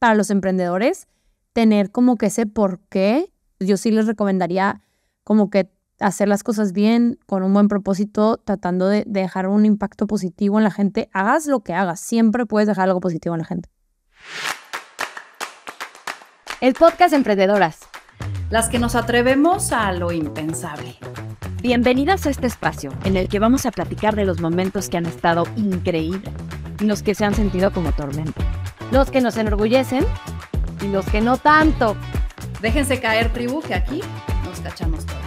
para los emprendedores, tener como que ese por qué. Yo sí les recomendaría como que hacer las cosas bien, con un buen propósito, tratando de, dejar un impacto positivo en la gente. Hagas lo que hagas, siempre puedes dejar algo positivo en la gente. El podcast Emprendedoras. Las que nos atrevemos a lo impensable. Bienvenidas a este espacio en el que vamos a platicar de los momentos que han estado increíbles y los que se han sentido como tormenta los que nos enorgullecen y los que no tanto. Déjense caer, tribu, que aquí nos cachamos todos.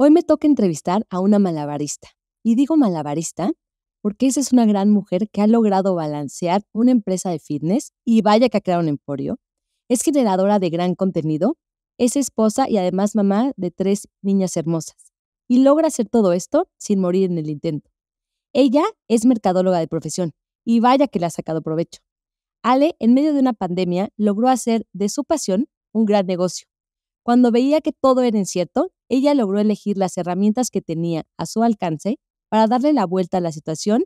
Hoy me toca entrevistar a una malabarista. Y digo malabarista porque esa es una gran mujer que ha logrado balancear una empresa de fitness y vaya que ha creado un emporio. Es generadora de gran contenido, es esposa y además mamá de tres niñas hermosas y logra hacer todo esto sin morir en el intento. Ella es mercadóloga de profesión y vaya que le ha sacado provecho. Ale, en medio de una pandemia, logró hacer de su pasión un gran negocio. Cuando veía que todo era incierto, ella logró elegir las herramientas que tenía a su alcance para darle la vuelta a la situación,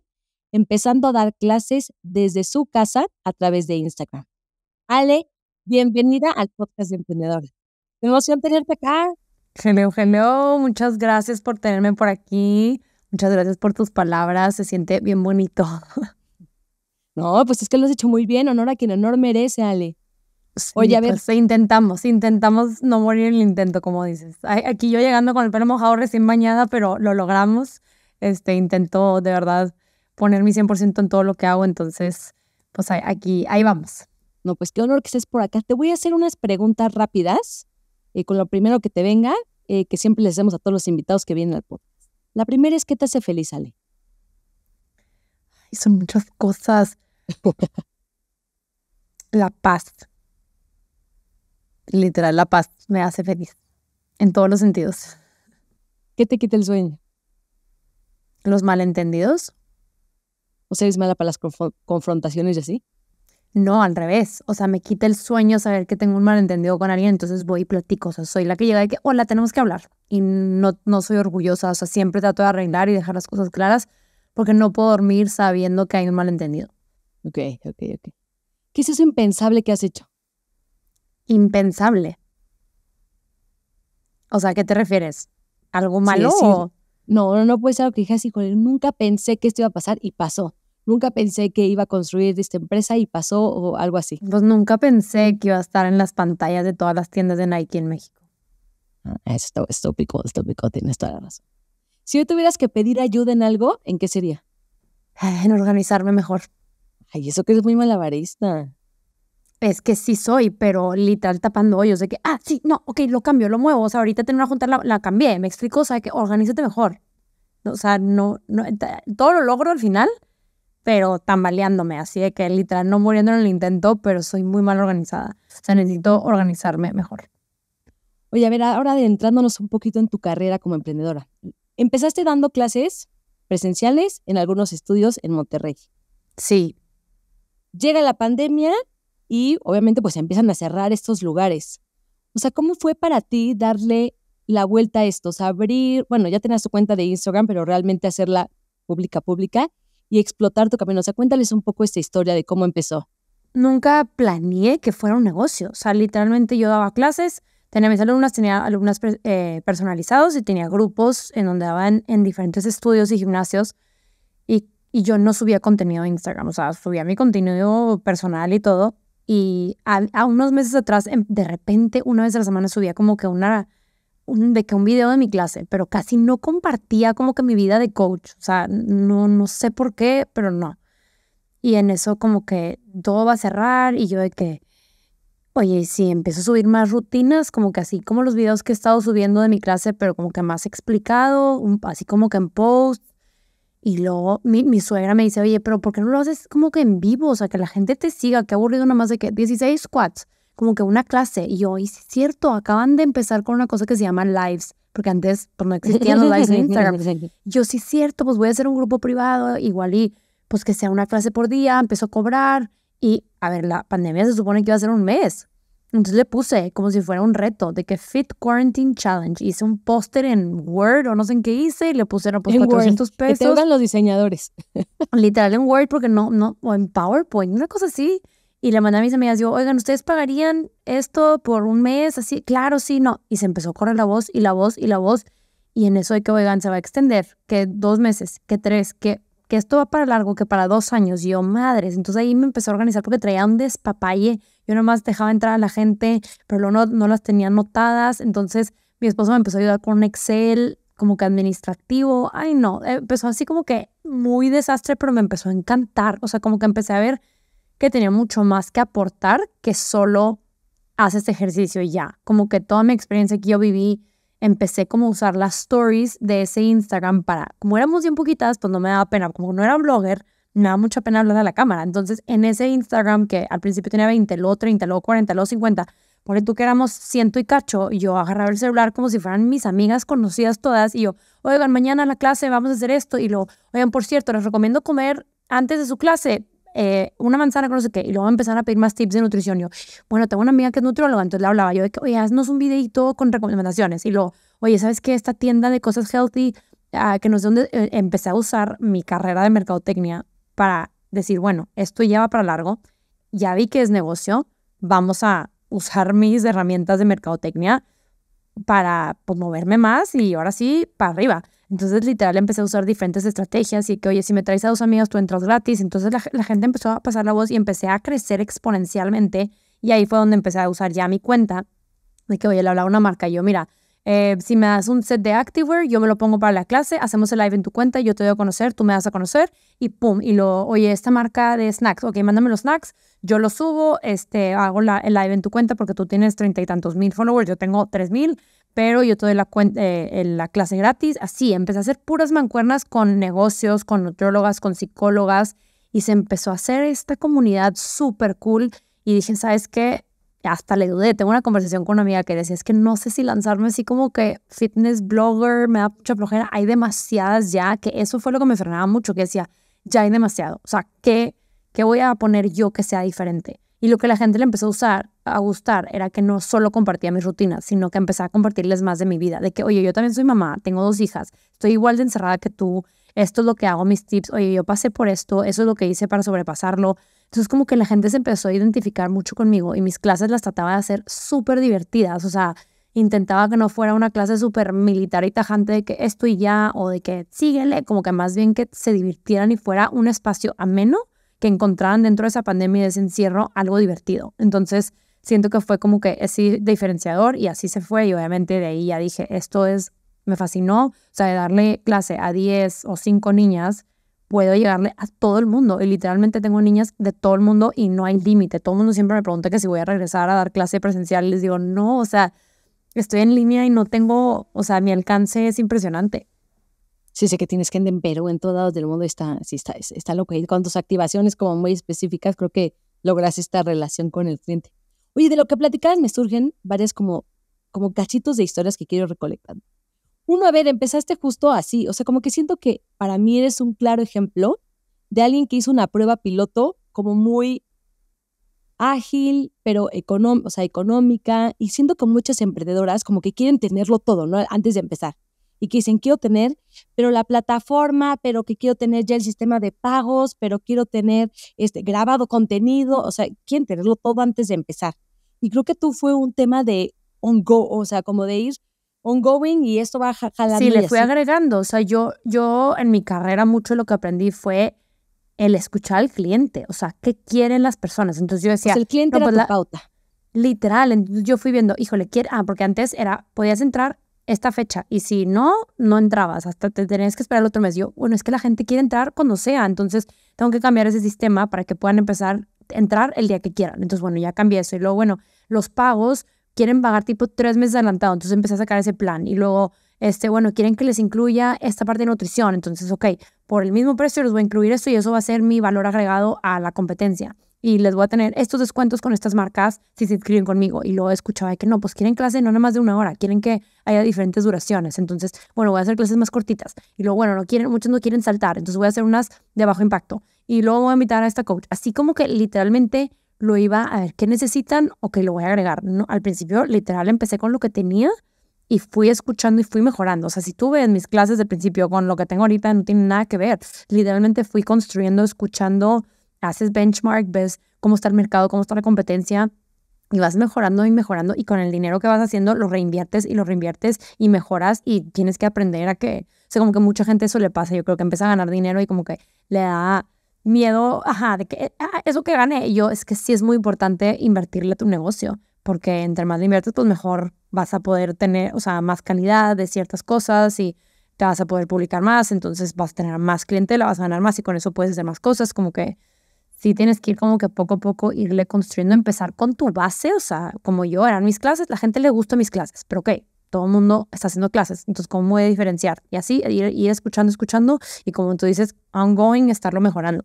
empezando a dar clases desde su casa a través de Instagram. Ale, bienvenida al podcast de Emprendedor. Me emociona tenerte acá. Hello, hello. Muchas gracias por tenerme por aquí. Muchas gracias por tus palabras. Se siente bien bonito. No, pues es que lo has hecho muy bien. Honor a quien honor merece, Ale. Sí, Oye, a pues ver. intentamos, intentamos no morir en el intento, como dices. Aquí yo llegando con el pelo mojado recién bañada, pero lo logramos. Este, intento de verdad poner mi 100% en todo lo que hago, entonces, pues aquí, ahí vamos. No, pues qué honor que estés por acá. Te voy a hacer unas preguntas rápidas y eh, con lo primero que te venga, eh, que siempre les hacemos a todos los invitados que vienen al podcast. La primera es, ¿qué te hace feliz, Ale? Ay, son muchas cosas. la paz. Literal, la paz me hace feliz. En todos los sentidos. ¿Qué te quita el sueño? Los malentendidos. ¿O sea, eres mala para las confrontaciones y así? No, al revés. O sea, me quita el sueño saber que tengo un malentendido con alguien, entonces voy y platico. O sea, soy la que llega de que, hola, tenemos que hablar. Y no, no soy orgullosa. O sea, siempre trato de arreglar y dejar las cosas claras porque no puedo dormir sabiendo que hay un malentendido. Ok, ok, ok. ¿Qué es eso impensable que has hecho? Impensable. O sea, ¿a qué te refieres? ¿Algo malo? No, no, puede ser lo que dije así, nunca pensé que esto iba a pasar y pasó nunca pensé que iba a construir esta empresa y pasó o algo así. Pues nunca pensé que iba a estar en las pantallas de todas las tiendas de Nike en México. Ah, eso es tópico, es tienes toda la razón. Si hoy tuvieras que pedir ayuda en algo, ¿en qué sería? En organizarme mejor. Ay, eso que es muy malabarista. Es que sí soy, pero literal tapando hoyos de que, ah, sí, no, ok, lo cambio, lo muevo. O sea, ahorita tengo una junta, la, cambié. Me explico, o sea, que organízate mejor. O sea, no, no, todo lo logro al final, pero tambaleándome, así que literal no muriendo en el intento, pero soy muy mal organizada. O sea, necesito organizarme mejor. Oye, a ver, ahora adentrándonos un poquito en tu carrera como emprendedora. Empezaste dando clases presenciales en algunos estudios en Monterrey. Sí. Llega la pandemia y obviamente pues empiezan a cerrar estos lugares. O sea, ¿cómo fue para ti darle la vuelta a estos? abrir, bueno, ya tenías tu cuenta de Instagram, pero realmente hacerla pública, pública y explotar tu camino. O sea, cuéntales un poco esta historia de cómo empezó. Nunca planeé que fuera un negocio. O sea, literalmente yo daba clases, tenía mis alumnas, tenía alumnas eh, personalizados y tenía grupos en donde daban en diferentes estudios y gimnasios y, yo no subía contenido a Instagram, o sea, subía mi contenido personal y todo. Y a unos meses atrás, em, de repente, una vez a la semana subía como que una de que un video de mi clase, pero casi no compartía como que mi vida de coach. O sea, no, no sé por qué, pero no. Y en eso como que todo va a cerrar y yo de que, oye, si empiezo a subir más rutinas, como que así como los videos que he estado subiendo de mi clase, pero como que más explicado, así como que en post. Y luego mi, suegra me dice, oye, pero ¿por qué no lo haces como que en vivo? O sea, que la gente te siga, qué aburrido nada más de que 16 squats como que una clase. Y yo, y es cierto, acaban de empezar con una cosa que se llama lives, porque antes pues, no existían los lives en Instagram. yo, sí es cierto, pues voy a hacer un grupo privado, igual y pues que sea una clase por día, empezó a cobrar. Y a ver, la pandemia se supone que iba a ser un mes. Entonces le puse como si fuera un reto de que Fit Quarantine Challenge. Hice un póster en Word o no sé en qué hice y le pusieron pues 400 pesos. Que te los diseñadores. Literal en Word porque no, no, o en PowerPoint, una cosa así y le mandé a mis amigas, digo, oigan, ¿ustedes pagarían esto por un mes? Así, claro, sí, no. Y se empezó a correr la voz y la voz y la voz. Y en eso hay que, oigan, se va a extender, que dos meses, que tres, que, que esto va para largo, que para dos años. yo, madres. Entonces ahí me empezó a organizar porque traía un despapalle. Yo nomás dejaba entrar a la gente, pero luego no, no las tenía anotadas. Entonces mi esposo me empezó a ayudar con Excel como que administrativo. Ay, no. Empezó así como que muy desastre, pero me empezó a encantar. O sea, como que empecé a ver que tenía mucho más que aportar que solo este ejercicio y ya. Como que toda mi experiencia que yo viví, empecé como a usar las stories de ese Instagram para, como éramos bien poquitas, pues no me daba pena, como no era blogger, me daba mucha pena hablar a la cámara. Entonces, en ese Instagram que al principio tenía 20, luego 30, luego 40, luego 50, por tú que éramos ciento y cacho, yo agarraba el celular como si fueran mis amigas conocidas todas, y yo, oigan, mañana a la clase vamos a hacer esto, y lo oigan, por cierto, les recomiendo comer antes de su clase eh, una manzana con no sé qué, y luego empezaron a pedir más tips de nutrición. Yo, bueno, tengo una amiga que es nutrióloga, entonces le hablaba yo de que, oye, haznos un videito con recomendaciones. Y luego, oye, ¿sabes qué? Esta tienda de cosas healthy, ah, que no sé dónde, eh, empecé a usar mi carrera de mercadotecnia para decir, bueno, esto ya va para largo, ya vi que es negocio, vamos a usar mis herramientas de mercadotecnia para pues, moverme más y ahora sí, para arriba. Entonces, literal, empecé a usar diferentes estrategias y que, oye, si me traes a dos amigos, tú entras gratis. Entonces, la, gente empezó a pasar la voz y empecé a crecer exponencialmente. Y ahí fue donde empecé a usar ya mi cuenta de que, oye, le hablaba una marca. Y yo, mira, eh, si me das un set de activewear, yo me lo pongo para la clase, hacemos el live en tu cuenta, yo te doy a conocer, tú me das a conocer y pum. Y lo, oye, esta marca de snacks, ok, mándame los snacks, yo los subo, este, hago el live en tu cuenta porque tú tienes treinta y tantos mil followers, yo tengo tres mil pero yo te doy eh, la, clase gratis. Así, empecé a hacer puras mancuernas con negocios, con nutriólogas, con psicólogas, y se empezó a hacer esta comunidad súper cool. Y dije, ¿sabes qué? Hasta le dudé. Tengo una conversación con una amiga que decía, es que no sé si lanzarme así como que fitness blogger, me da mucha flojera. Hay demasiadas ya, que eso fue lo que me frenaba mucho, que decía, ya hay demasiado. O sea, ¿qué, qué voy a poner yo que sea diferente? Y lo que la gente le empezó a usar, a gustar, era que no solo compartía mis rutinas, sino que empezaba a compartirles más de mi vida. De que, oye, yo también soy mamá, tengo dos hijas, estoy igual de encerrada que tú, esto es lo que hago, mis tips, oye, yo pasé por esto, eso es lo que hice para sobrepasarlo. Entonces como que la gente se empezó a identificar mucho conmigo y mis clases las trataba de hacer súper divertidas, o sea, intentaba que no fuera una clase súper militar y tajante de que esto y ya, o de que síguele, como que más bien que se divirtieran y fuera un espacio ameno que encontraban dentro de esa pandemia y ese encierro algo divertido. Entonces, siento que fue como que ese diferenciador y así se fue. Y obviamente de ahí ya dije, esto es, me fascinó. O sea, de darle clase a 10 o 5 niñas, puedo llegarle a todo el mundo. Y literalmente tengo niñas de todo el mundo y no hay límite. Todo el mundo siempre me pregunta que si voy a regresar a dar clase presencial. Y les digo, no, o sea, estoy en línea y no tengo, o sea, mi alcance es impresionante. Sí, sé que tienes gente en Perú, en todos lados del mundo está, sí, está, está loco. Y con tus activaciones como muy específicas, creo que logras esta relación con el cliente. Oye, de lo que platicabas me surgen varias como, como cachitos de historias que quiero recolectar. Uno, a ver, empezaste justo así. O sea, como que siento que para mí eres un claro ejemplo de alguien que hizo una prueba piloto como muy ágil, pero o sea, económica. Y siento que muchas emprendedoras como que quieren tenerlo todo, ¿no? Antes de empezar y que dicen, quiero tener, pero la plataforma, pero que quiero tener ya el sistema de pagos, pero quiero tener este grabado contenido, o sea, quieren tenerlo todo antes de empezar. Y creo que tú fue un tema de on go, o sea, como de ir ongoing y esto va jalando. Sí, le fui agregando, o sea, yo, yo en mi carrera mucho lo que aprendí fue el escuchar al cliente, o sea, qué quieren las personas. Entonces yo pues decía, el cliente no, pues la, pauta. Literal, entonces yo fui viendo, híjole, quiere, ah, porque antes era podías entrar esta fecha y si no, no entrabas, hasta te tenías que esperar el otro mes. Yo, bueno, es que la gente quiere entrar cuando sea, entonces tengo que cambiar ese sistema para que puedan empezar a entrar el día que quieran. Entonces, bueno, ya cambié eso y luego, bueno, los pagos quieren pagar tipo tres meses adelantado, entonces empecé a sacar ese plan y luego, este, bueno, quieren que les incluya esta parte de nutrición, entonces, ok, por el mismo precio les voy a incluir esto y eso va a ser mi valor agregado a la competencia y les voy a tener estos descuentos con estas marcas si se inscriben conmigo. Y luego escuchaba que no, pues quieren clase no nada más de una hora, quieren que haya diferentes duraciones. Entonces, bueno, voy a hacer clases más cortitas. Y luego, bueno, no quieren, muchos no quieren saltar, entonces voy a hacer unas de bajo impacto. Y luego voy a invitar a esta coach. Así como que literalmente lo iba a ver qué necesitan o que lo voy a agregar. ¿no? Al principio, literal, empecé con lo que tenía y fui escuchando y fui mejorando. O sea, si tú ves mis clases del principio con lo que tengo ahorita, no tiene nada que ver. Literalmente fui construyendo, escuchando haces benchmark, ves cómo está el mercado, cómo está la competencia, y vas mejorando y mejorando y con el dinero que vas haciendo lo reinviertes y lo reinviertes y mejoras y tienes que aprender a que, sé como que mucha gente eso le pasa, yo creo que empieza a ganar dinero y como que le da miedo, ajá, de que ah, eso que gane yo es que sí es muy importante invertirle a tu negocio, porque entre más le inviertes, pues mejor vas a poder tener, o sea, más calidad de ciertas cosas y te vas a poder publicar más, entonces vas a tener más clientela, vas a ganar más y con eso puedes hacer más cosas, como que sí tienes que ir como que poco a poco irle construyendo, empezar con tu base, o sea, como yo eran mis clases, la gente le gusta mis clases, pero ok, todo el mundo está haciendo clases, entonces ¿cómo voy a diferenciar? Y así e ir, escuchando, escuchando y como tú dices, ongoing, estarlo mejorando.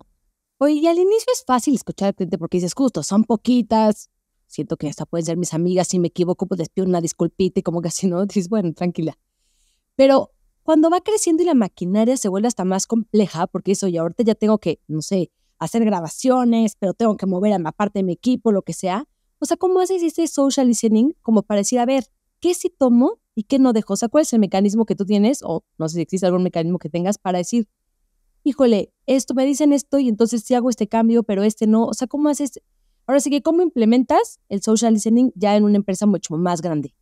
Oye, al inicio es fácil escuchar porque dices, justo, son poquitas, siento que hasta pueden ser mis amigas, si me equivoco, pues les pido una disculpita y como que así, ¿no? Dices, bueno, tranquila. Pero cuando va creciendo y la maquinaria se vuelve hasta más compleja, porque eso, y ahorita ya tengo que, no sé, hacer grabaciones, pero tengo que mover a la parte de mi equipo, lo que sea. O sea, ¿cómo haces este social listening como para decir, a ver, qué sí tomo y qué no dejo? O sea, ¿cuál es el mecanismo que tú tienes? O no sé si existe algún mecanismo que tengas para decir, híjole, esto me dicen esto y entonces sí hago este cambio, pero este no. O sea, ¿cómo haces? Ahora sí que, ¿cómo implementas el social listening ya en una empresa mucho más grande?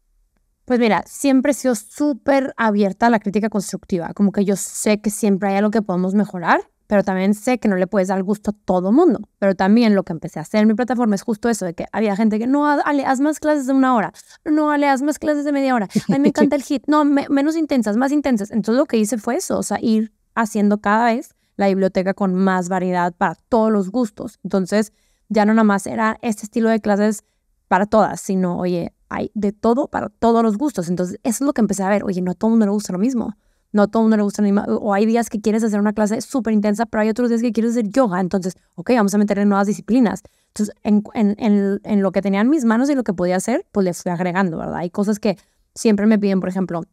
Pues mira, siempre he sido súper abierta a la crítica constructiva, como que yo sé que siempre hay algo que podemos mejorar pero también sé que no le puedes dar gusto a todo mundo. Pero también lo que empecé a hacer en mi plataforma es justo eso, de que había gente que, no, Ale, haz más clases de una hora, no, Ale, haz más clases de media hora, a mí me encanta el hit, no, menos intensas, más intensas. Entonces lo que hice fue eso, o sea, ir haciendo cada vez la biblioteca con más variedad para todos los gustos. Entonces ya no nada más era este estilo de clases para todas, sino, oye, hay de todo para todos los gustos. Entonces eso es lo que empecé a ver, oye, no a todo el mundo le gusta lo mismo no todo el mundo le gusta la o hay días que quieres hacer una clase súper intensa, pero hay otros días que quieres hacer yoga, entonces, ok, vamos a en nuevas disciplinas. Entonces, en, en, en, en lo que tenía en mis manos y lo que podía hacer, pues le fui agregando, ¿verdad? Hay cosas que siempre me piden, por ejemplo,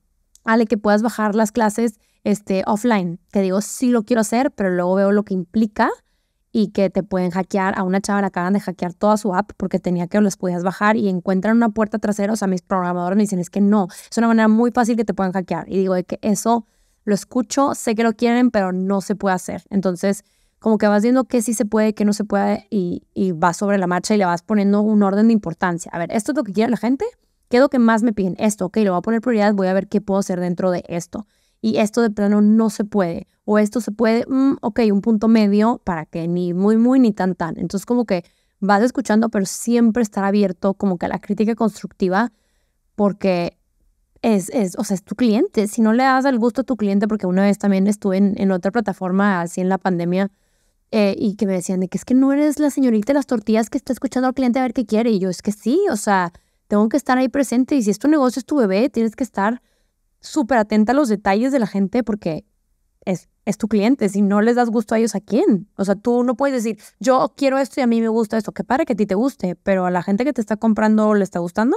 Ale, que puedas bajar las clases este, offline, que digo, sí lo quiero hacer, pero luego veo lo que implica y que te pueden hackear. A una chava la acaban de hackear toda su app porque tenía que los podías bajar y encuentran una puerta trasera. O sea, mis programadores me dicen, es que no, es una manera muy fácil que te puedan hackear. Y digo, de que eso lo escucho, sé que lo quieren, pero no se puede hacer. Entonces, como que vas viendo qué sí se puede, qué no se puede y, y vas sobre la marcha y le vas poniendo un orden de importancia. A ver, ¿esto es lo que quiere la gente? ¿Qué es lo que más me piden? Esto, ok, lo voy a poner prioridad, voy a ver qué puedo hacer dentro de esto. Y esto de plano no se puede. O esto se puede, mm, ok, un punto medio para que ni muy, muy, ni tan, tan. Entonces como que vas escuchando, pero siempre estar abierto como que a la crítica constructiva porque es, es, o sea, es tu cliente. Si no le das el gusto a tu cliente, porque una vez también estuve en, otra plataforma así en la pandemia eh, y que me decían de que es que no eres la señorita de las tortillas que está escuchando al cliente a ver qué quiere. Y yo, es que sí, o sea, tengo que estar ahí presente. Y si es tu negocio, es tu bebé, tienes que estar súper atenta a los detalles de la gente porque es, es tu cliente. Si no les das gusto a ellos, ¿a quién? O sea, tú no puedes decir, yo quiero esto y a mí me gusta esto. Que para que a ti te guste, pero a la gente que te está comprando le está gustando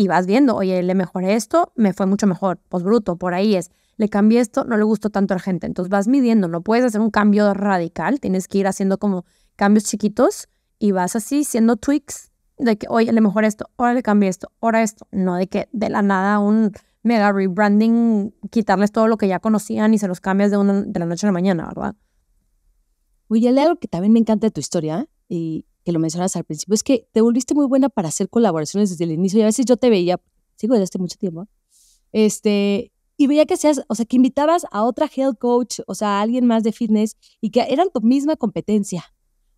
y vas viendo, oye, le mejoré esto, me fue mucho mejor, pues bruto, por ahí es, le cambié esto, no le gustó tanto a la gente. Entonces vas midiendo, no puedes hacer un cambio radical, tienes que ir haciendo como cambios chiquitos y vas así haciendo tweaks de que, oye, le mejoré esto, ahora le cambié esto, ahora esto, no de que de la nada un mega rebranding, quitarles todo lo que ya conocían y se los cambias de, una, de la noche a la mañana, ¿verdad? Oye, algo que también me encanta tu historia y, que lo mencionas al principio, es que te volviste muy buena para hacer colaboraciones desde el inicio y a veces yo te veía, sigo desde hace mucho tiempo, este, y veía que seas, o sea, que invitabas a otra health coach, o sea, a alguien más de fitness y que eran tu misma competencia.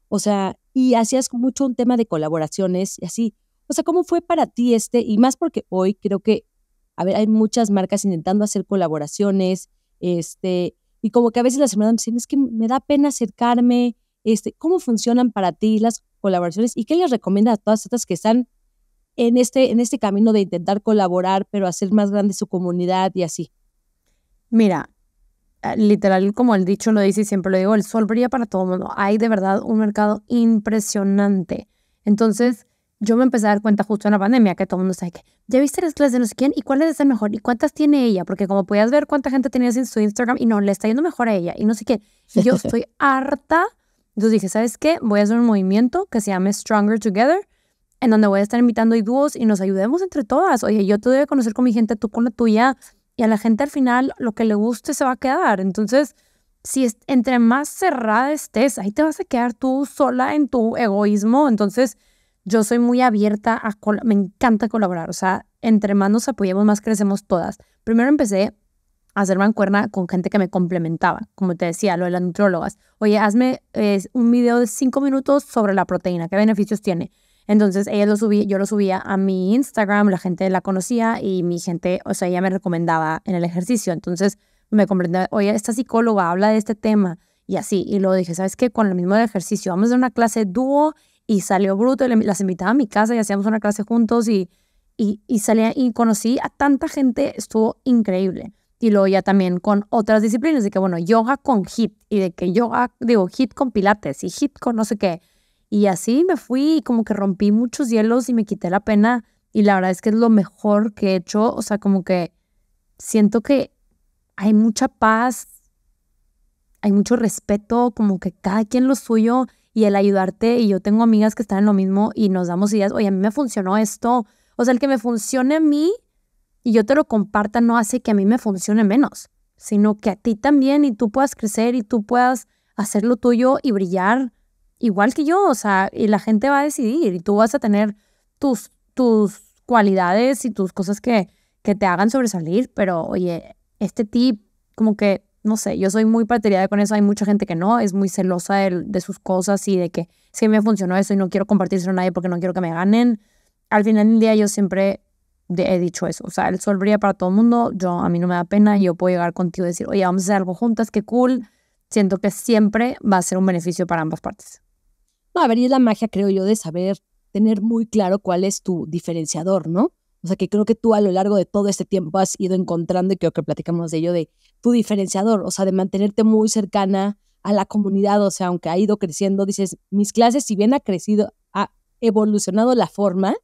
O sea, y hacías mucho un tema de colaboraciones y así. O sea, ¿cómo fue para ti este? Y más porque hoy creo que, a ver, hay muchas marcas intentando hacer colaboraciones, este, y como que a veces la semana me dicen, es que me da pena acercarme, este, ¿cómo funcionan para ti las colaboraciones y qué les recomienda a todas estas que están en este, en este camino de intentar colaborar, pero hacer más grande su comunidad y así? Mira, ah, literal, como el dicho lo dice y siempre lo digo, el sol brilla para todo el mundo. Hay de verdad un mercado impresionante. Entonces, yo me empecé a dar cuenta justo en la pandemia que todo el mundo sabe que ya viste las clases de no sé quién y cuál es mejor y cuántas tiene ella, porque como podías ver cuánta gente tenías en su Instagram y no, le está yendo mejor a ella y no sé quién. Y yo estoy harta entonces dije, ¿sabes qué? Voy a hacer un movimiento que se llame Stronger Together, en donde voy a estar invitando a dúos y nos ayudemos entre todas. Oye, yo te voy a conocer con mi gente, tú con la tuya, y a la gente al final lo que le guste se va a quedar. Entonces, si es, entre más cerrada estés, ahí te vas a quedar tú sola en tu egoísmo. Entonces, yo soy muy abierta a, me encanta colaborar, o sea, entre más nos apoyemos, más crecemos todas. Primero empecé hacer mancuerna con gente que me complementaba, como te decía, lo de las nutrólogas. Oye, hazme un video de cinco minutos sobre la proteína, qué beneficios tiene. Entonces ella lo subí yo lo subía a mi Instagram, la gente la conocía y mi gente, o sea, ella me recomendaba en el ejercicio. Entonces me comprendía, oye, esta psicóloga habla de este tema y así. Y luego dije, ¿sabes qué? Con lo mismo del ejercicio, vamos a hacer una clase dúo y salió bruto. las invitaba a mi casa y hacíamos una clase juntos y, y, y salía y conocí a tanta gente, estuvo increíble y luego ya también con otras disciplinas, de que bueno, yoga con hit y de que yoga, digo, hit con pilates y hit con no sé qué. Y así me fui y como que rompí muchos hielos y me quité la pena y la verdad es que es lo mejor que he hecho, o sea, como que siento que hay mucha paz, hay mucho respeto, como que cada quien lo suyo y el ayudarte y yo tengo amigas que están en lo mismo y nos damos ideas, oye, a mí me funcionó esto, o sea, el que me funcione a mí y yo te lo comparta no hace que a mí me funcione menos, sino que a ti también y tú puedas crecer y tú puedas hacer lo tuyo y brillar igual que yo, o sea, y la gente va a decidir y tú vas a tener tus, tus cualidades y tus cosas que, que te hagan sobresalir, pero oye, este tip como que, no sé, yo soy muy partidaria con eso, hay mucha gente que no, es muy celosa de, de sus cosas y de que si me funcionó eso y no quiero compartírselo a nadie porque no quiero que me ganen. Al final del día yo siempre he dicho eso. O sea, el sol para todo el mundo, yo, a mí no me da pena, yo puedo llegar contigo y decir, oye, vamos a hacer algo juntas, qué cool. Siento que siempre va a ser un beneficio para ambas partes. No, a ver, y es la magia, creo yo, de saber tener muy claro cuál es tu diferenciador, ¿no? O sea, que creo que tú a lo largo de todo este tiempo has ido encontrando, y creo que platicamos de ello, de tu diferenciador, o sea, de mantenerte muy cercana a la comunidad, o sea, aunque ha ido creciendo, dices, mis clases, si bien ha crecido, ha evolucionado la forma,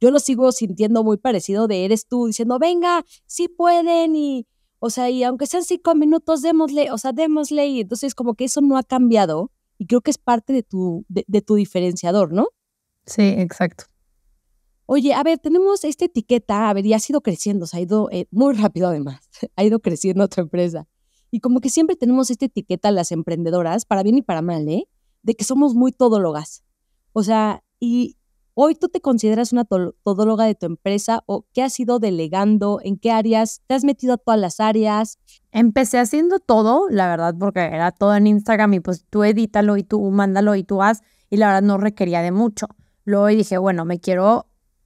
yo lo sigo sintiendo muy parecido de eres tú diciendo, venga, sí pueden y, o sea, y aunque sean cinco minutos, démosle, o sea, démosle y entonces como que eso no ha cambiado y creo que es parte de tu, de, tu diferenciador, ¿no? Sí, exacto. Oye, a ver, tenemos esta etiqueta, a ver, y ha ido creciendo, se ha ido eh, muy rápido además, ha ido creciendo tu empresa. Y como que siempre tenemos esta etiqueta las emprendedoras, para bien y para mal, ¿eh? De que somos muy todólogas. O sea, y, Hoy tú te consideras una todóloga de tu empresa o qué has ido delegando, en qué áreas, te has metido a todas las áreas. Empecé haciendo todo, la verdad, porque era todo en Instagram y pues tú edítalo y tú mándalo y tú haz y la verdad no requería de mucho. Luego dije, bueno, me quiero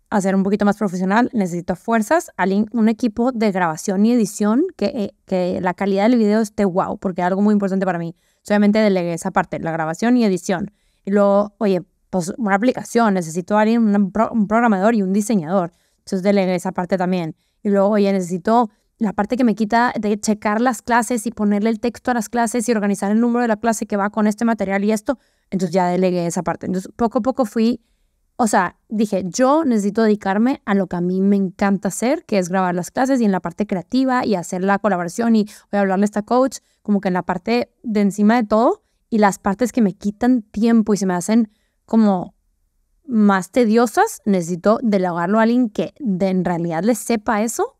hacer un poquito más profesional, necesito fuerzas, un equipo de grabación y edición, que, eh, que la calidad del video esté wow, porque es algo muy importante para mí. Solamente delegué esa parte, la grabación y edición. Y luego, oye, pues, una aplicación, necesito alguien, un, un programador y un diseñador. Entonces delegué esa parte también. Y luego, oye, necesito la parte que me quita de checar las clases y ponerle el texto a las clases y organizar el número de la clase que va con este material y esto. Entonces ya delegué esa parte. Entonces poco a poco fui, o sea, dije, yo necesito dedicarme a lo que a mí me encanta hacer, que es grabar las clases y en la parte creativa y hacer la colaboración y voy a hablarle a esta coach, como que en la parte de encima de todo y las partes que me quitan tiempo y se me hacen como más tediosas, necesito delegarlo a alguien que de, en realidad le sepa eso,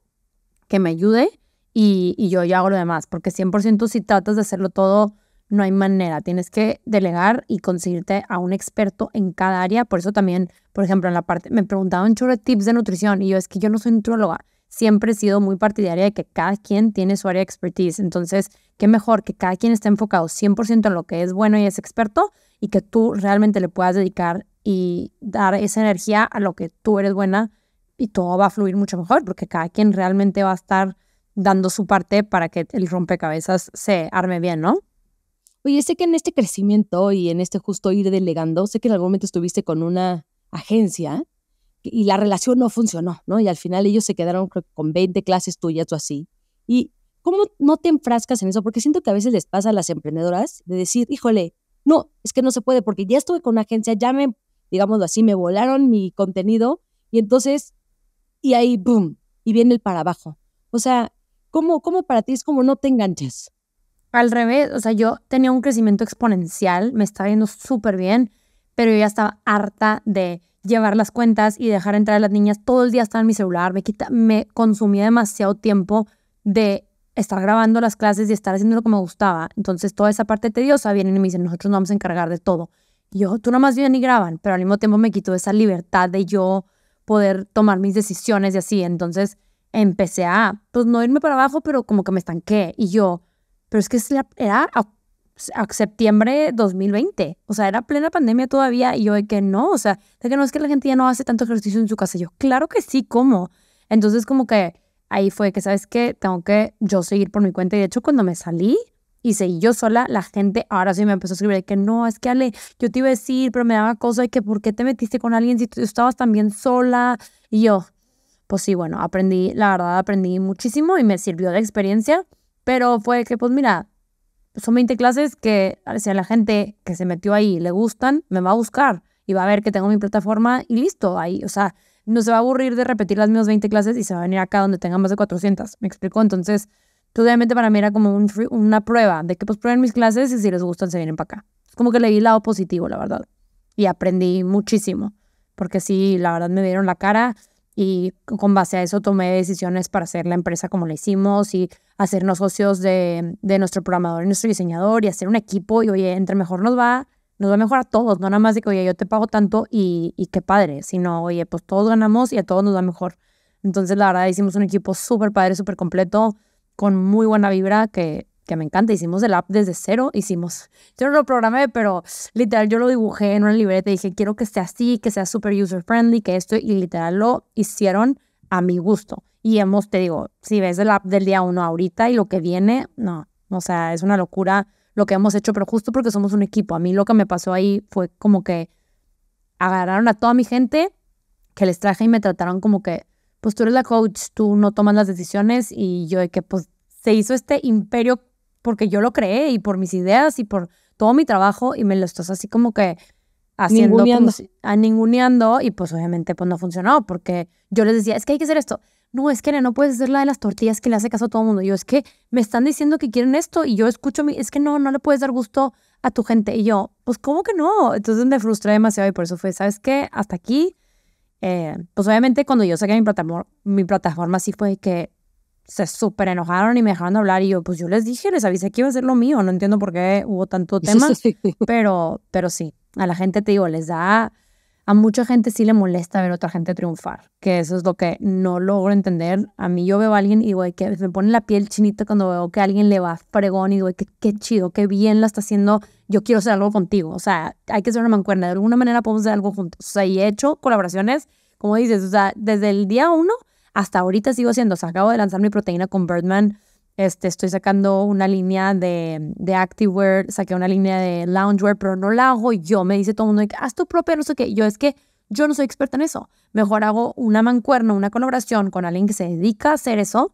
que me ayude y, yo ya hago lo demás, porque 100% si tratas de hacerlo todo, no hay manera, tienes que delegar y conseguirte a un experto en cada área, por eso también, por ejemplo, en la parte, me preguntaban sobre tips de nutrición y yo es que yo no soy nutróloga, siempre he sido muy partidaria de que cada quien tiene su área de expertise. Entonces, qué mejor que cada quien esté enfocado 100% en lo que es bueno y es experto y que tú realmente le puedas dedicar y dar esa energía a lo que tú eres buena y todo va a fluir mucho mejor porque cada quien realmente va a estar dando su parte para que el rompecabezas se arme bien, ¿no? Oye, sé que en este crecimiento y en este justo ir delegando, sé que en algún momento estuviste con una agencia y la relación no funcionó, ¿no? Y al final ellos se quedaron con 20 clases tuyas o así. ¿Y cómo no te enfrascas en eso? Porque siento que a veces les pasa a las emprendedoras de decir, híjole, no, es que no se puede porque ya estuve con una agencia, ya me, digámoslo así, me volaron mi contenido y entonces, y ahí, boom, y viene el para abajo. O sea, ¿cómo, cómo para ti es como no te enganches? Al revés, o sea, yo tenía un crecimiento exponencial, me estaba yendo súper bien, pero yo ya estaba harta de llevar las cuentas y dejar entrar a las niñas. Todo el día estaba en mi celular, me, quita, me consumía demasiado tiempo de estar grabando las clases y estar haciendo lo que me gustaba. Entonces toda esa parte tediosa viene y me dicen, nosotros nos vamos a encargar de todo. Y yo, tú nomás vienen y graban, pero al mismo tiempo me quitó esa libertad de yo poder tomar mis decisiones y así. Entonces empecé a, pues no irme para abajo, pero como que me estanqué. Y yo, pero es que era septiembre 2020. O sea, era plena pandemia todavía y yo de que no, o sea, de que no es que la gente ya no hace tanto ejercicio en su casa. Yo, claro que sí, ¿cómo? Entonces como que ahí fue que, ¿sabes qué? Tengo que yo seguir por mi cuenta. Y de hecho, cuando me salí y seguí yo sola, la gente ahora sí me empezó a escribir de que no, es que Ale, yo te iba a decir, pero me daba cosa de que ¿por qué te metiste con alguien si tú estabas también sola? Y yo, pues sí, bueno, aprendí, la verdad, aprendí muchísimo y me sirvió de experiencia. Pero fue que, pues mira, son 20 clases que si a la gente que se metió ahí le gustan, me va a buscar y va a ver que tengo mi plataforma y listo, ahí, o sea, no se va a aburrir de repetir las mismas 20 clases y se va a venir acá donde tenga más de 400, ¿me explico? Entonces, pues, obviamente para mí era como un una prueba de que pues prueben mis clases y si les gustan se vienen para acá. Es como que leí di lado positivo, la verdad. Y aprendí muchísimo, porque sí, la verdad me dieron la cara, y con base a eso tomé decisiones para hacer la empresa como la hicimos y hacernos socios de, nuestro programador y nuestro diseñador y hacer un equipo y oye, entre mejor nos va, nos va mejor a todos, no nada más de que oye, yo te pago tanto y, y qué padre, sino oye, pues todos ganamos y a todos nos va mejor. Entonces la verdad hicimos un equipo súper padre, súper completo, con muy buena vibra que que me encanta. Hicimos el app desde cero, hicimos, yo no lo programé, pero literal yo lo dibujé en una libreta y dije, quiero que esté así, que sea súper user friendly, que esto, y literal lo hicieron a mi gusto. Y hemos, te digo, si ves el app del día uno ahorita y lo que viene, no, o sea, es una locura lo que hemos hecho, pero justo porque somos un equipo. A mí lo que me pasó ahí fue como que agarraron a toda mi gente que les traje y me trataron como que, pues tú eres la coach, tú no tomas las decisiones y yo de que pues se hizo este imperio porque yo lo creé y por mis ideas y por todo mi trabajo y me lo estás así como que haciendo pues, ninguneando. Ah, ninguneando y pues obviamente pues no funcionó porque yo les decía, es que hay que hacer esto. No, es que no puedes hacer la de las tortillas que le hace caso a todo el mundo. Yo, es que me están diciendo que quieren esto y yo escucho, mi, es que no, no le puedes dar gusto a tu gente. Y yo, pues, ¿cómo que no? Entonces me frustré demasiado y por eso fue, ¿sabes qué? Hasta aquí. Eh, pues obviamente cuando yo saqué mi plataforma, mi plataforma sí fue que se súper enojaron y me dejaron hablar y yo, pues yo les dije, les avisé que iba a ser lo mío, no entiendo por qué hubo tanto tema, pero, pero sí, a la gente te digo, les da, a mucha gente sí le molesta ver a otra gente triunfar, que eso es lo que no logro entender. A mí yo veo a alguien y güey, que me pone la piel chinita cuando veo que alguien le va fregón y digo, qué, chido, qué bien la está haciendo, yo quiero hacer algo contigo, o sea, hay que ser una mancuerna, de alguna manera podemos hacer algo juntos, o sea, y he hecho colaboraciones, como dices, o sea, desde el día uno hasta ahorita sigo haciendo, o sea, acabo de lanzar mi proteína con Birdman. Este, estoy sacando una línea de, de activewear, saqué una línea de loungewear, pero no la hago yo. Me dice todo el mundo, haz tu propia, no sé qué. Yo es que yo no soy experta en eso. Mejor hago una mancuerna, una colaboración con alguien que se dedica a hacer eso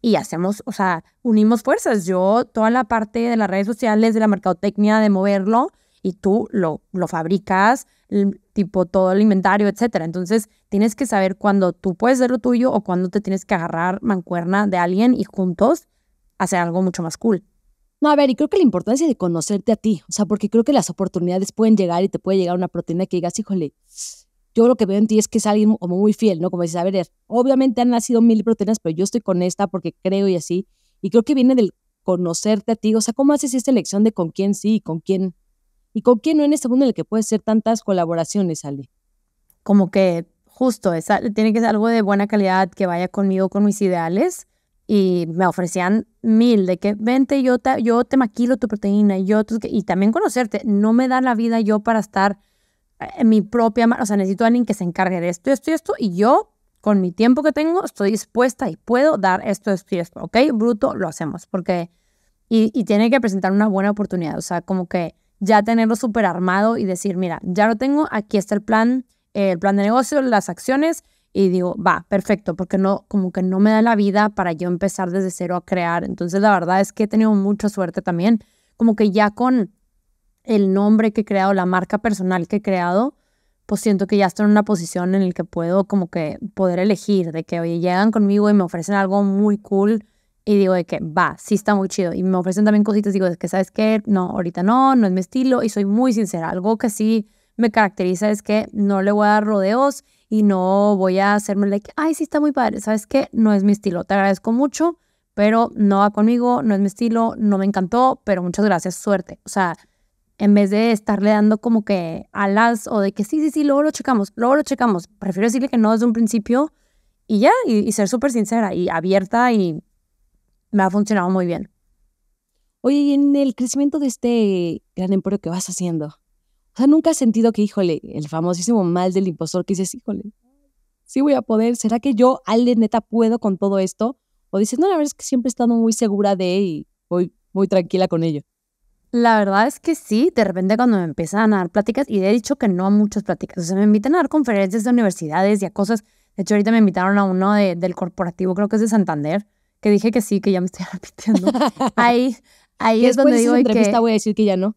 y hacemos, o sea, unimos fuerzas. Yo toda la parte de las redes sociales, de la mercadotecnia, de moverlo y tú lo, lo fabricas, tipo todo el inventario, etcétera. Entonces, tienes que saber cuándo tú puedes hacer lo tuyo o cuándo te tienes que agarrar mancuerna de alguien y juntos hacer algo mucho más cool. No, a ver, y creo que la importancia de conocerte a ti, o sea, porque creo que las oportunidades pueden llegar y te puede llegar una proteína que digas, híjole, yo lo que veo en ti es que es alguien como muy fiel, ¿no? Como dices, a ver, obviamente han nacido mil proteínas, pero yo estoy con esta porque creo y así. Y creo que viene del conocerte a ti, o sea, ¿cómo haces esta elección de con quién sí y con quién ¿Y con quién no en este mundo en el que puedes ser tantas colaboraciones, Ale? Como que justo, tiene que ser algo de buena calidad que vaya conmigo, con mis ideales. Y me ofrecían mil de que vente, yo te, yo te maquilo tu proteína, yo y también conocerte. No me da la vida yo para estar eh, en mi propia mano. O sea, necesito a alguien que se encargue de esto, esto y esto. Y yo, con mi tiempo que tengo, estoy dispuesta y puedo dar esto, esto y esto. ¿Ok? Bruto, lo hacemos. Porque. y tiene que presentar una buena oportunidad. O sea, como que ya tenerlo súper armado y decir, mira, ya lo tengo, aquí está el plan, el plan de negocio, las acciones, y digo, va, perfecto, porque no, como que no me da la vida para yo empezar desde cero a crear. Entonces, la verdad es que he tenido mucha suerte también, como que ya con el nombre que he creado, la marca personal que he creado, pues siento que ya estoy en una posición en la que puedo como que poder elegir de que, oye, llegan conmigo y me ofrecen algo muy cool y digo de que va, sí está muy chido. Y me ofrecen también cositas, digo, es que sabes qué, no, ahorita no, no es mi estilo. Y soy muy sincera. Algo que sí me caracteriza es que no le voy a dar rodeos y no voy a hacerme like, ay, sí está muy padre. Sabes qué, no es mi estilo. Te agradezco mucho, pero no va conmigo, no es mi estilo, no me encantó, pero muchas gracias, suerte. O sea, en vez de estarle dando como que alas o de que sí, sí, sí, luego lo checamos, luego lo checamos. Prefiero decirle que no desde un principio y ya, y, y ser súper sincera y abierta y me ha funcionado muy bien. Oye, y en el crecimiento de este gran emporio que vas haciendo, o sea, nunca has sentido que, híjole, el famosísimo mal del impostor que dices, híjole, sí voy a poder, ¿será que yo, Ale, neta, puedo con todo esto? O dices, no, la verdad es que siempre he estado muy segura de y voy muy tranquila con ello. La verdad es que sí, de repente cuando me empiezan a dar pláticas, y he dicho que no a muchas pláticas, o sea, me invitan a dar conferencias de universidades y a cosas. De hecho, ahorita me invitaron a uno del corporativo, creo que es de Santander, que dije que sí, que ya me estoy repitiendo. ahí ahí es donde digo entrevista voy a decir que ya no.